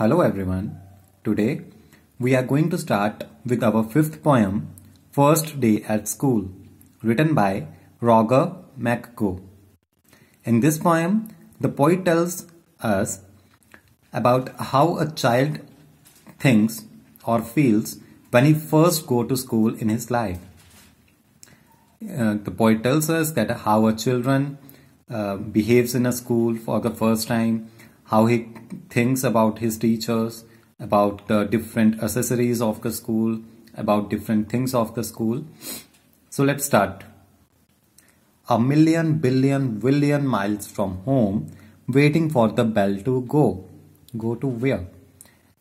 Hello everyone. Today we are going to start with our fifth poem, First Day at School, written by Roger McGo. In this poem, the poet tells us about how a child thinks or feels when he first go to school in his life. Uh, the poet tells us that how a children uh, behaves in a school for the first time how he thinks about his teachers, about the different accessories of the school, about different things of the school. So let's start. A million billion billion miles from home, waiting for the bell to go. Go to where?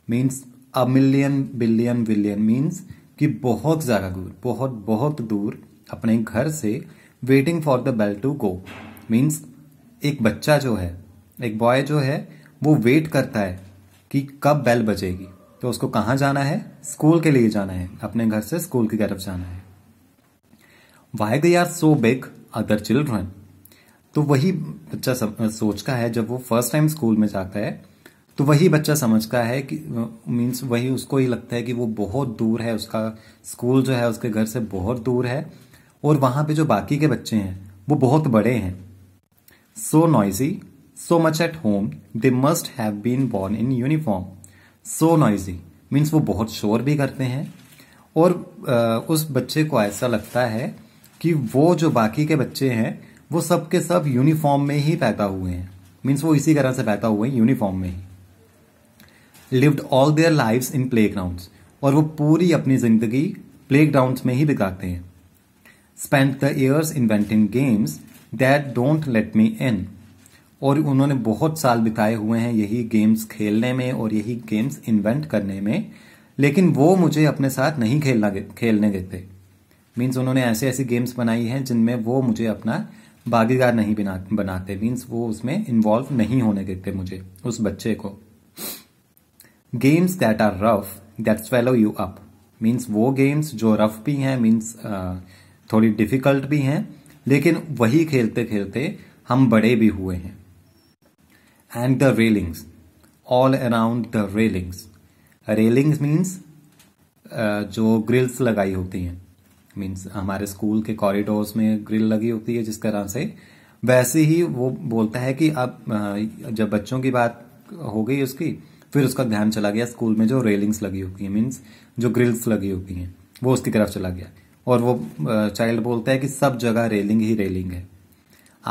Means a million billion billion means कि बहुत ज़्यादा दूर बहुत बहुत दूर अपने घर से waiting for the bell to go means एक बच्चा जो है एक बॉय जो है वो वेट करता है कि कब बेल बजेगी तो उसको कहाँ जाना है स्कूल के लिए जाना है अपने घर से स्कूल की तरफ जाना है why they are so big other children तो वही बच्चा सोचता है जब वो फर्स्ट टाइम स्कूल में जाता है तो वही बच्चा समझता है कि मीन्स वही उसको ही लगता है कि वो बहुत दूर है उसका स्कूल जो है उसके घर से बहुत दूर है और वहां पे जो बाकी के बच्चे हैं वो बहुत बड़े हैं so noisy so much at home they must have been born in uniform so noisy means वो बहुत शोर भी करते हैं और उस बच्चे को ऐसा लगता है कि वो जो बाकी के बच्चे हैं वो सब के सब यूनिफॉर्म में ही पैदा हुए हैं मीन्स वो इसी तरह से पैदा हुए हैं यूनिफॉर्म में ही lived all their life in playground और वो पूरी अपनी जिंदगी प्ले ग्राउंड में ही बिताते हैं spend the years inventing games that don't let me in और उन्होंने बहुत साल बिताए हुए हैं यही गेम्स खेलने में और यही गेम्स इन्वेंट करने में लेकिन वो मुझे अपने साथ नहीं खेलना खेलने देते मीन्स उन्होंने ऐसे ऐसी गेम्स बनाई हैं जिनमें वो मुझे अपना भागीदार नहीं बना बनाते मीन्स वो उसमें इन्वॉल्व नहीं होने देते मुझे उस बच्चे को games that are rough that fellow you up means वो गेम्स जो रफ भी हैं मीन्स uh, थोड़ी डिफिकल्ट भी हैं लेकिन वही खेलते खेलते हम बड़े भी हुए हैं and the railings all around the railings railings means uh, जो ग्रिल्स लगाई होती हैं मीन्स हमारे स्कूल के कॉरिडोर्स में ग्रिल लगी होती है जिस तरह से वैसे ही वो बोलता है कि अब uh, जब बच्चों की बात हो गई उसकी फिर उसका ध्यान चला गया स्कूल में जो रेलिंग्स लगी होती है मीन्स जो ग्रिल्स लगी होती हैं वो उसकी तरफ चला गया और वो चाइल्ड uh, बोलता है कि सब जगह रेलिंग ही रेलिंग है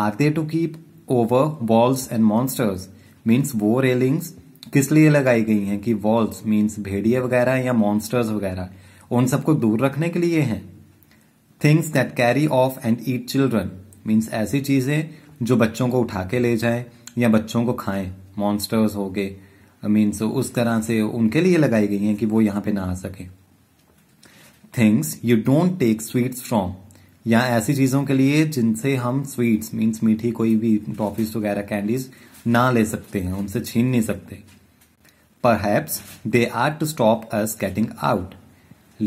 are they to keep over walls and monsters means वो रेलिंग्स किस लिए लगाई गई हैं कि वॉल्स मीन्स भेड़िए वगैरह या मॉन्स्टर्स वगैरह उन सबको दूर रखने के लिए हैं things that carry off and eat children means ऐसी चीजें जो बच्चों को उठा के ले जाए या बच्चों को खाएं मॉन्स्टर्स हो गए मीन्स उस तरह से उनके लिए लगाई गई हैं कि वो यहां पे ना आ सके things you don't take sweets from या ऐसी चीजों के लिए जिनसे हम स्वीट्स मीन्स मीठी कोई भी टॉफीज वगैरह कैंडीज ना ले सकते हैं उनसे छीन नहीं सकते पर perhaps they are to stop us getting out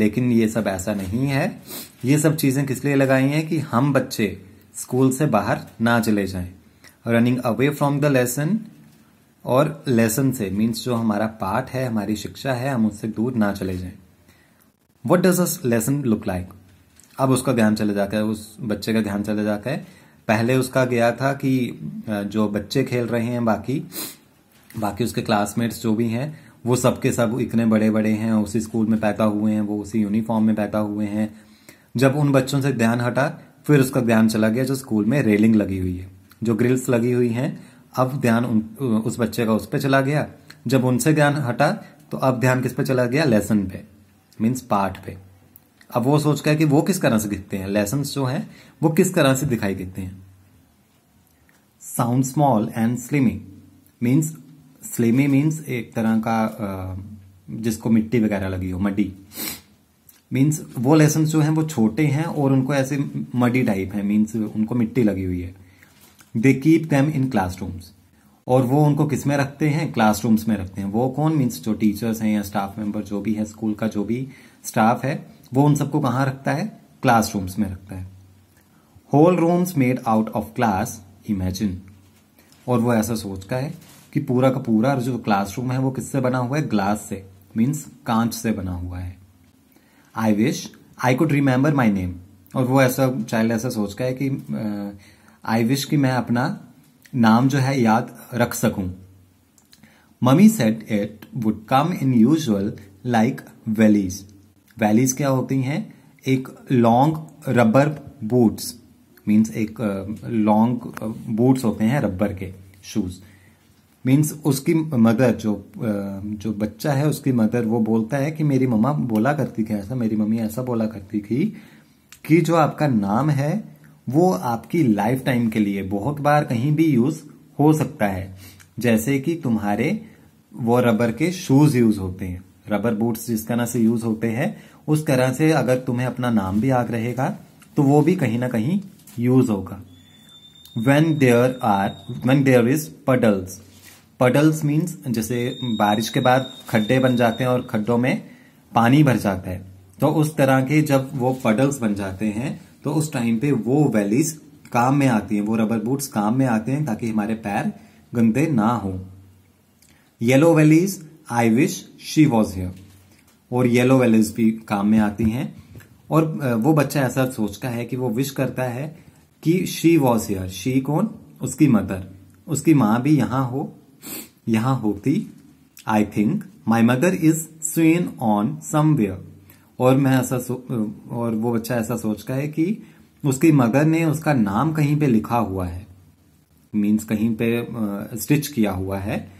लेकिन ये सब ऐसा नहीं है ये सब चीजें किस लिए लगाई हैं कि हम बच्चे स्कूल से बाहर ना चले जाएं running away from the lesson और लेसन से मीन्स जो हमारा पाठ है हमारी शिक्षा है हम उससे दूर ना चले जाएं what does us lesson look like अब उसका ध्यान चले जाता है उस बच्चे का ध्यान चले जाता है पहले उसका गया था कि जो बच्चे खेल रहे हैं बाकी बाकी उसके क्लासमेट्स जो भी हैं वो सबके सब इतने बड़े बड़े हैं उसी स्कूल में पैदा हुए हैं वो उसी यूनिफॉर्म में पैदा हुए हैं जब उन बच्चों से ध्यान हटा फिर उसका ध्यान चला गया जो स्कूल में रेलिंग लगी हुई है जो ग्रिल्स लगी हुई हैं अब ध्यान उस बच्चे का उस पर चला गया जब उनसे ध्यान हटा तो अब ध्यान किस पे चला गया लेसन पे मीन्स पाठ पे अब वो सोच कर कि वो किस तरह से दिखते हैं लेसन जो है वो किस तरह से दिखाई देते हैं sound small and slimy means slimy means एक तरह का जिसको मिट्टी वगैरह लगी हो मडी मीन्स वो लेसन जो हैं वो छोटे हैं और उनको ऐसे मडी टाइप है मीन्स उनको मिट्टी लगी हुई है they keep them in classrooms और वो उनको किस में रखते हैं क्लासरूम्स में रखते हैं वो कौन मीन्स जो टीचर्स हैं या स्टाफ मेंबर जो भी है स्कूल का जो भी स्टाफ है वो उन सबको कहाँ रखता है क्लासरूम्स में रखता है whole rooms made out of class imagine और वो ऐसा सोचता है कि पूरा का पूरा जो क्लासरूम है वो किससे बना हुआ है ग्लास से मीन्स कांच से बना हुआ है I wish I could remember my name और वो ऐसा चाइल्ड ऐसा सोचता है कि आई विश कि मैं अपना नाम जो है याद रख सकूं mummy said it would come in useful like wellies wellies क्या होती हैं एक लॉन्ग रबर बूट्स मीन्स एक लॉन्ग uh, बूट्स uh, होते हैं रबर के शूज मीन्स उसकी मदर जो uh, जो बच्चा है उसकी मदर वो बोलता है कि मेरी मम्मा बोला करती थी ऐसा मेरी मम्मी ऐसा बोला करती थी कि जो आपका नाम है वो आपकी लाइफ टाइम के लिए बहुत बार कहीं भी यूज हो सकता है जैसे कि तुम्हारे वो रबर के शूज यूज होते हैं रबर बूट्स जिस तरह से यूज होते हैं उस तरह से अगर तुम्हें अपना नाम भी याद रहेगा तो वो भी कहीं ना कहीं यूज होगा when there are when there is puddles puddles means जैसे बारिश के बाद खड्डे बन जाते हैं और खड्डों में पानी भर जाता है तो उस तरह के जब वो पडल्स बन जाते हैं तो उस टाइम पे वो वैलीज काम में आती हैं वो रबर बूट्स काम में आते हैं ताकि हमारे पैर गंदे ना हो yellow wellies I wish she was here और येलो वैलीज भी काम में आती हैं और वो बच्चा ऐसा सोचता है कि वो विश करता है कि शी वॉज हेयर शी कौन उसकी मदर उसकी माँ भी यहां हो यहां होती I think my mother is sewn on somewhere और मैं ऐसा और वो बच्चा ऐसा सोचता है कि उसकी मदर ने उसका नाम कहीं पे लिखा हुआ है मीन्स कहीं पे स्टिच uh, किया हुआ है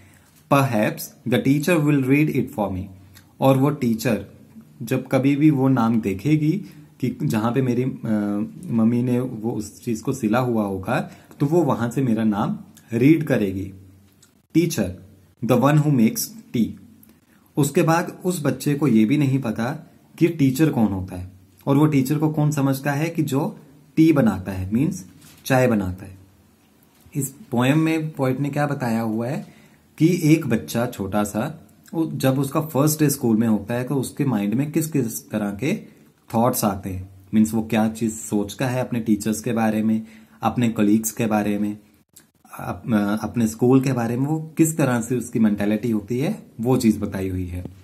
perhaps the teacher will read it for me और वो टीचर जब कभी भी वो नाम देखेगी कि जहां पे मेरी uh, मम्मी ने वो उस चीज को सिला हुआ होगा तो वो वहां से मेरा नाम रीड करेगी teacher the one who makes tea उसके बाद उस बच्चे को ये भी नहीं पता कि टीचर कौन होता है और वो टीचर को कौन समझता है कि जो टी बनाता है मीन्स चाय बनाता है इस पोएम में पोइट ने क्या बताया हुआ है कि एक बच्चा छोटा सा जब उसका फर्स्ट डे स्कूल में होता है तो उसके माइंड में किस किस तरह के थॉट्स आते हैं मीन्स वो क्या चीज सोचता है अपने टीचर्स के बारे में अपने कलीग्स के बारे में अप, अपने स्कूल के बारे में वो किस तरह से उसकी मेंटेलिटी होती है वो चीज बताई हुई है